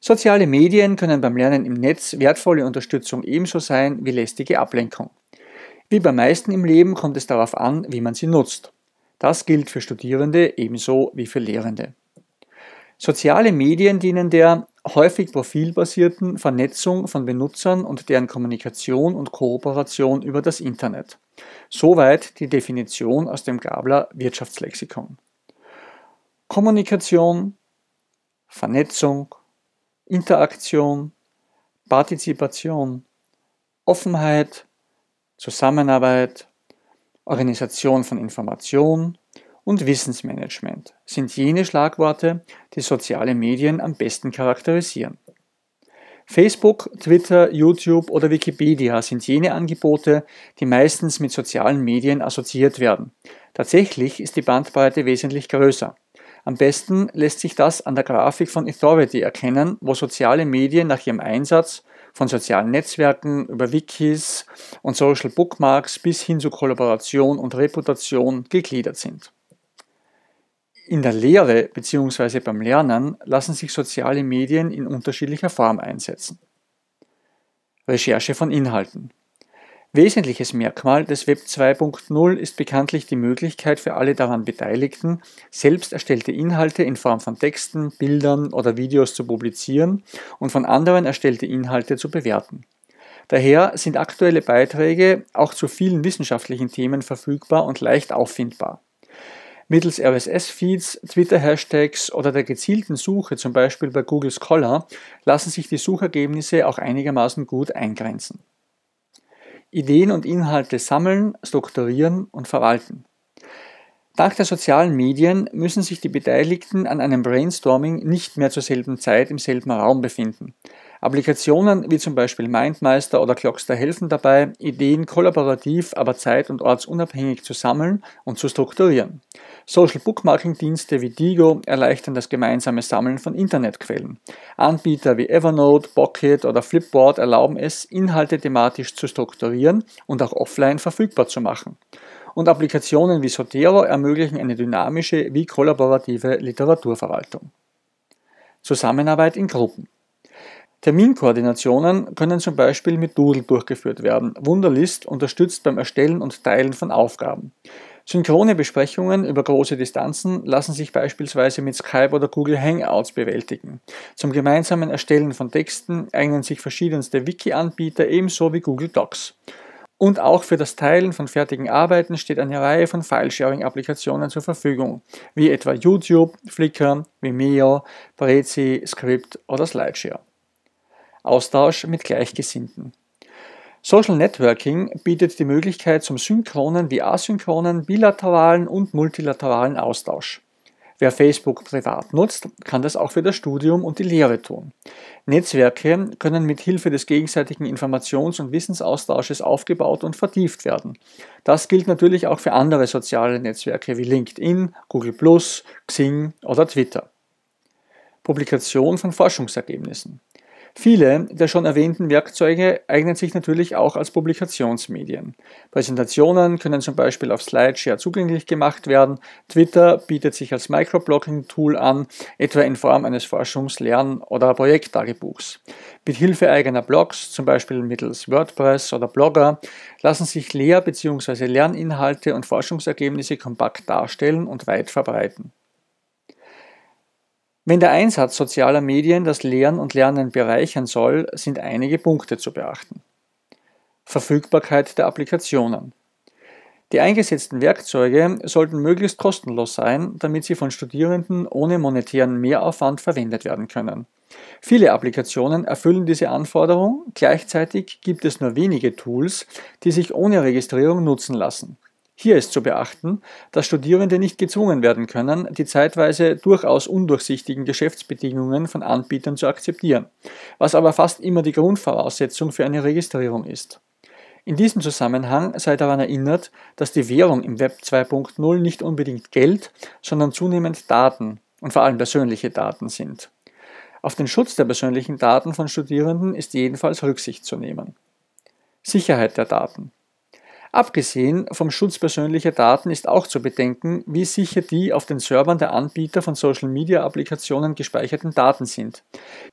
Soziale Medien können beim Lernen im Netz wertvolle Unterstützung ebenso sein wie lästige Ablenkung. Wie bei meisten im Leben kommt es darauf an, wie man sie nutzt. Das gilt für Studierende ebenso wie für Lehrende. Soziale Medien dienen der häufig profilbasierten Vernetzung von Benutzern und deren Kommunikation und Kooperation über das Internet. Soweit die Definition aus dem Gabler Wirtschaftslexikon. Kommunikation, Vernetzung, Interaktion, Partizipation, Offenheit, Zusammenarbeit, Organisation von Information und Wissensmanagement sind jene Schlagworte, die soziale Medien am besten charakterisieren. Facebook, Twitter, YouTube oder Wikipedia sind jene Angebote, die meistens mit sozialen Medien assoziiert werden. Tatsächlich ist die Bandbreite wesentlich größer. Am besten lässt sich das an der Grafik von Authority erkennen, wo soziale Medien nach ihrem Einsatz von sozialen Netzwerken über Wikis und Social Bookmarks bis hin zu Kollaboration und Reputation gegliedert sind. In der Lehre bzw. beim Lernen lassen sich soziale Medien in unterschiedlicher Form einsetzen. Recherche von Inhalten. Wesentliches Merkmal des Web 2.0 ist bekanntlich die Möglichkeit für alle daran Beteiligten, selbst erstellte Inhalte in Form von Texten, Bildern oder Videos zu publizieren und von anderen erstellte Inhalte zu bewerten. Daher sind aktuelle Beiträge auch zu vielen wissenschaftlichen Themen verfügbar und leicht auffindbar. Mittels RSS-Feeds, Twitter-Hashtags oder der gezielten Suche, zum Beispiel bei Google Scholar, lassen sich die Suchergebnisse auch einigermaßen gut eingrenzen. Ideen und Inhalte sammeln, strukturieren und verwalten. Dank der sozialen Medien müssen sich die Beteiligten an einem Brainstorming nicht mehr zur selben Zeit im selben Raum befinden. Applikationen wie zum Beispiel MindMeister oder Clockster helfen dabei, Ideen kollaborativ, aber zeit- und ortsunabhängig zu sammeln und zu strukturieren. Social Bookmarking-Dienste wie Digo erleichtern das gemeinsame Sammeln von Internetquellen. Anbieter wie Evernote, Pocket oder Flipboard erlauben es, Inhalte thematisch zu strukturieren und auch offline verfügbar zu machen. Und Applikationen wie Sotero ermöglichen eine dynamische wie kollaborative Literaturverwaltung. Zusammenarbeit in Gruppen. Terminkoordinationen können zum Beispiel mit Doodle durchgeführt werden. Wunderlist unterstützt beim Erstellen und Teilen von Aufgaben. Synchrone Besprechungen über große Distanzen lassen sich beispielsweise mit Skype oder Google Hangouts bewältigen. Zum gemeinsamen Erstellen von Texten eignen sich verschiedenste Wiki-Anbieter ebenso wie Google Docs. Und auch für das Teilen von fertigen Arbeiten steht eine Reihe von file sharing applikationen zur Verfügung, wie etwa YouTube, Flickr, Vimeo, Prezi, Script oder Slideshare. Austausch mit Gleichgesinnten. Social Networking bietet die Möglichkeit zum synchronen wie asynchronen, bilateralen und multilateralen Austausch. Wer Facebook privat nutzt, kann das auch für das Studium und die Lehre tun. Netzwerke können mit Hilfe des gegenseitigen Informations- und Wissensaustausches aufgebaut und vertieft werden. Das gilt natürlich auch für andere soziale Netzwerke wie LinkedIn, Google+, Xing oder Twitter. Publikation von Forschungsergebnissen. Viele der schon erwähnten Werkzeuge eignen sich natürlich auch als Publikationsmedien. Präsentationen können zum Beispiel auf Slideshare zugänglich gemacht werden, Twitter bietet sich als Microblogging-Tool an, etwa in Form eines Forschungs-, Lern- oder Projekttagebuchs. Mit Hilfe eigener Blogs, zum Beispiel mittels WordPress oder Blogger, lassen sich Lehr- bzw. Lerninhalte und Forschungsergebnisse kompakt darstellen und weit verbreiten. Wenn der Einsatz sozialer Medien das Lehren und Lernen bereichern soll, sind einige Punkte zu beachten. Verfügbarkeit der Applikationen. Die eingesetzten Werkzeuge sollten möglichst kostenlos sein, damit sie von Studierenden ohne monetären Mehraufwand verwendet werden können. Viele Applikationen erfüllen diese Anforderung, gleichzeitig gibt es nur wenige Tools, die sich ohne Registrierung nutzen lassen. Hier ist zu beachten, dass Studierende nicht gezwungen werden können, die zeitweise durchaus undurchsichtigen Geschäftsbedingungen von Anbietern zu akzeptieren, was aber fast immer die Grundvoraussetzung für eine Registrierung ist. In diesem Zusammenhang sei daran erinnert, dass die Währung im Web 2.0 nicht unbedingt Geld, sondern zunehmend Daten und vor allem persönliche Daten sind. Auf den Schutz der persönlichen Daten von Studierenden ist jedenfalls Rücksicht zu nehmen. Sicherheit der Daten. Abgesehen vom Schutz persönlicher Daten ist auch zu bedenken, wie sicher die auf den Servern der Anbieter von Social-Media-Applikationen gespeicherten Daten sind.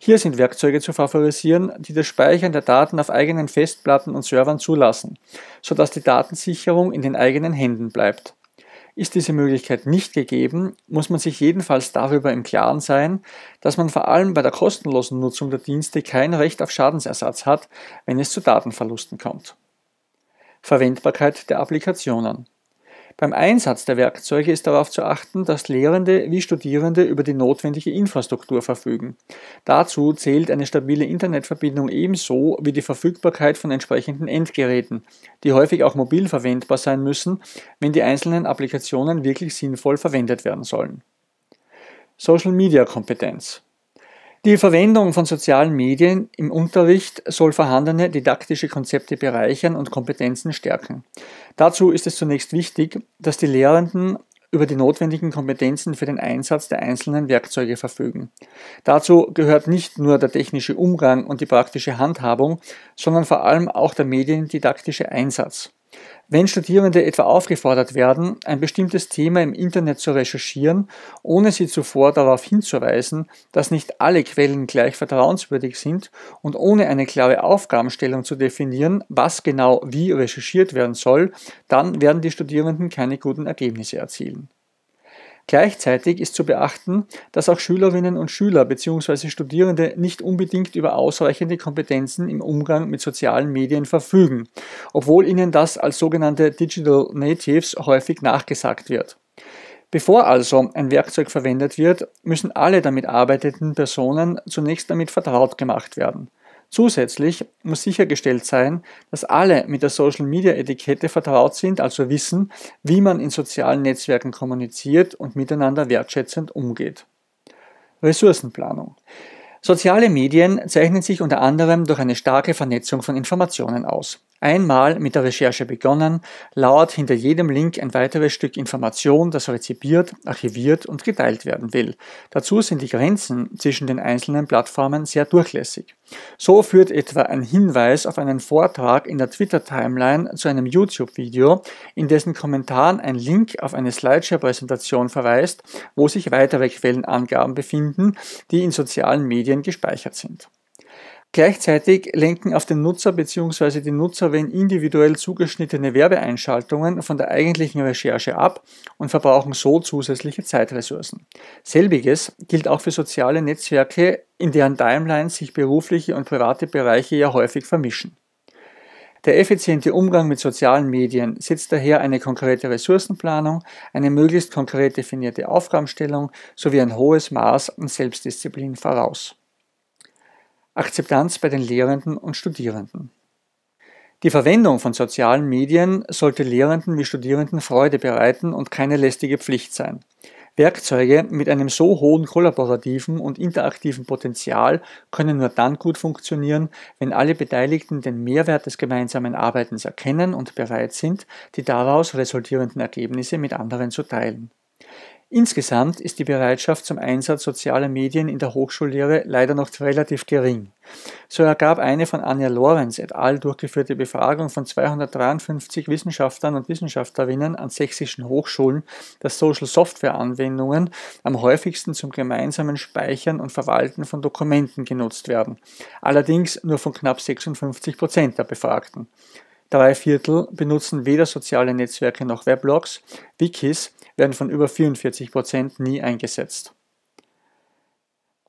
Hier sind Werkzeuge zu favorisieren, die das Speichern der Daten auf eigenen Festplatten und Servern zulassen, sodass die Datensicherung in den eigenen Händen bleibt. Ist diese Möglichkeit nicht gegeben, muss man sich jedenfalls darüber im Klaren sein, dass man vor allem bei der kostenlosen Nutzung der Dienste kein Recht auf Schadensersatz hat, wenn es zu Datenverlusten kommt. Verwendbarkeit der Applikationen. Beim Einsatz der Werkzeuge ist darauf zu achten, dass Lehrende wie Studierende über die notwendige Infrastruktur verfügen. Dazu zählt eine stabile Internetverbindung ebenso wie die Verfügbarkeit von entsprechenden Endgeräten, die häufig auch mobil verwendbar sein müssen, wenn die einzelnen Applikationen wirklich sinnvoll verwendet werden sollen. Social Media Kompetenz die Verwendung von sozialen Medien im Unterricht soll vorhandene didaktische Konzepte bereichern und Kompetenzen stärken. Dazu ist es zunächst wichtig, dass die Lehrenden über die notwendigen Kompetenzen für den Einsatz der einzelnen Werkzeuge verfügen. Dazu gehört nicht nur der technische Umgang und die praktische Handhabung, sondern vor allem auch der mediendidaktische Einsatz. Wenn Studierende etwa aufgefordert werden, ein bestimmtes Thema im Internet zu recherchieren, ohne sie zuvor darauf hinzuweisen, dass nicht alle Quellen gleich vertrauenswürdig sind und ohne eine klare Aufgabenstellung zu definieren, was genau wie recherchiert werden soll, dann werden die Studierenden keine guten Ergebnisse erzielen. Gleichzeitig ist zu beachten, dass auch Schülerinnen und Schüler bzw. Studierende nicht unbedingt über ausreichende Kompetenzen im Umgang mit sozialen Medien verfügen, obwohl ihnen das als sogenannte Digital Natives häufig nachgesagt wird. Bevor also ein Werkzeug verwendet wird, müssen alle damit arbeitenden Personen zunächst damit vertraut gemacht werden. Zusätzlich muss sichergestellt sein, dass alle mit der Social-Media-Etikette vertraut sind, also wissen, wie man in sozialen Netzwerken kommuniziert und miteinander wertschätzend umgeht. Ressourcenplanung. Soziale Medien zeichnen sich unter anderem durch eine starke Vernetzung von Informationen aus. Einmal mit der Recherche begonnen, lauert hinter jedem Link ein weiteres Stück Information, das rezipiert, archiviert und geteilt werden will. Dazu sind die Grenzen zwischen den einzelnen Plattformen sehr durchlässig. So führt etwa ein Hinweis auf einen Vortrag in der Twitter-Timeline zu einem YouTube-Video, in dessen Kommentaren ein Link auf eine Slideshare-Präsentation verweist, wo sich weitere Quellenangaben befinden, die in sozialen Medien gespeichert sind. Gleichzeitig lenken auf den Nutzer bzw. die Nutzerin individuell zugeschnittene Werbeeinschaltungen von der eigentlichen Recherche ab und verbrauchen so zusätzliche Zeitressourcen. Selbiges gilt auch für soziale Netzwerke, in deren Timelines sich berufliche und private Bereiche ja häufig vermischen. Der effiziente Umgang mit sozialen Medien setzt daher eine konkrete Ressourcenplanung, eine möglichst konkret definierte Aufgabenstellung sowie ein hohes Maß an Selbstdisziplin voraus. Akzeptanz bei den Lehrenden und Studierenden. Die Verwendung von sozialen Medien sollte Lehrenden wie Studierenden Freude bereiten und keine lästige Pflicht sein. Werkzeuge mit einem so hohen kollaborativen und interaktiven Potenzial können nur dann gut funktionieren, wenn alle Beteiligten den Mehrwert des gemeinsamen Arbeitens erkennen und bereit sind, die daraus resultierenden Ergebnisse mit anderen zu teilen. Insgesamt ist die Bereitschaft zum Einsatz sozialer Medien in der Hochschullehre leider noch relativ gering. So ergab eine von Anja Lorenz et al. durchgeführte Befragung von 253 Wissenschaftlern und Wissenschaftlerinnen an sächsischen Hochschulen, dass Social Software Anwendungen am häufigsten zum gemeinsamen Speichern und Verwalten von Dokumenten genutzt werden. Allerdings nur von knapp 56 Prozent der Befragten. Drei Viertel benutzen weder soziale Netzwerke noch Weblogs, Wikis werden von über 44 Prozent nie eingesetzt.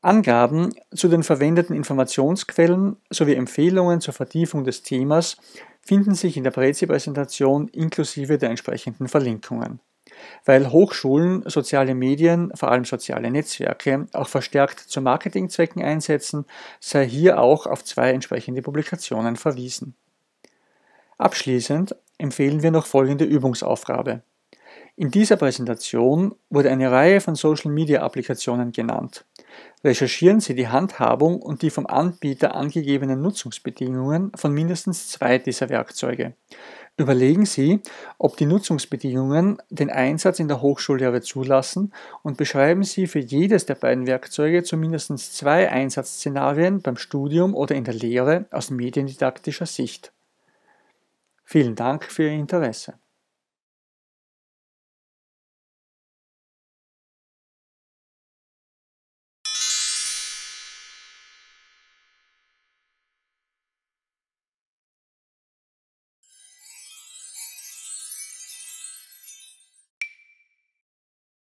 Angaben zu den verwendeten Informationsquellen sowie Empfehlungen zur Vertiefung des Themas finden sich in der Prezi-Präsentation inklusive der entsprechenden Verlinkungen. Weil Hochschulen soziale Medien, vor allem soziale Netzwerke, auch verstärkt zu Marketingzwecken einsetzen, sei hier auch auf zwei entsprechende Publikationen verwiesen. Abschließend empfehlen wir noch folgende Übungsaufgabe. In dieser Präsentation wurde eine Reihe von Social-Media-Applikationen genannt. Recherchieren Sie die Handhabung und die vom Anbieter angegebenen Nutzungsbedingungen von mindestens zwei dieser Werkzeuge. Überlegen Sie, ob die Nutzungsbedingungen den Einsatz in der Hochschullehre zulassen und beschreiben Sie für jedes der beiden Werkzeuge zumindest zwei Einsatzszenarien beim Studium oder in der Lehre aus mediendidaktischer Sicht. Vielen Dank für Ihr Interesse.